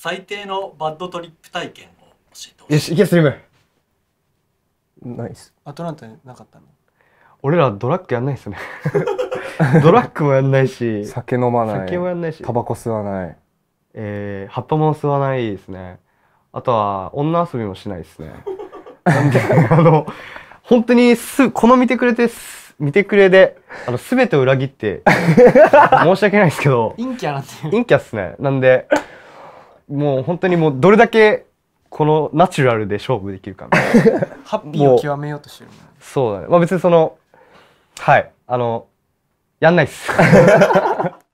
最低のバッドトリップ体験を教えてほしいよし行けスリムナイスアトランタになかったの俺らドラッグやんないっすね ドラッグもやんないし酒飲まない酒もやんないしタバコ吸わないえー、葉っぱも吸わないですねあとは女遊びもしないですねなんで あの本当にすこの見てくれてす見てくれであの全てを裏切って申し訳ないですけど陰キャなんて陰キャっすねなんでもう本当にもうどれだけこのナチュラルで勝負できるかみたいな ハッピーを極めようとしてるんそうだねまあ別にそのはいあのやんないっす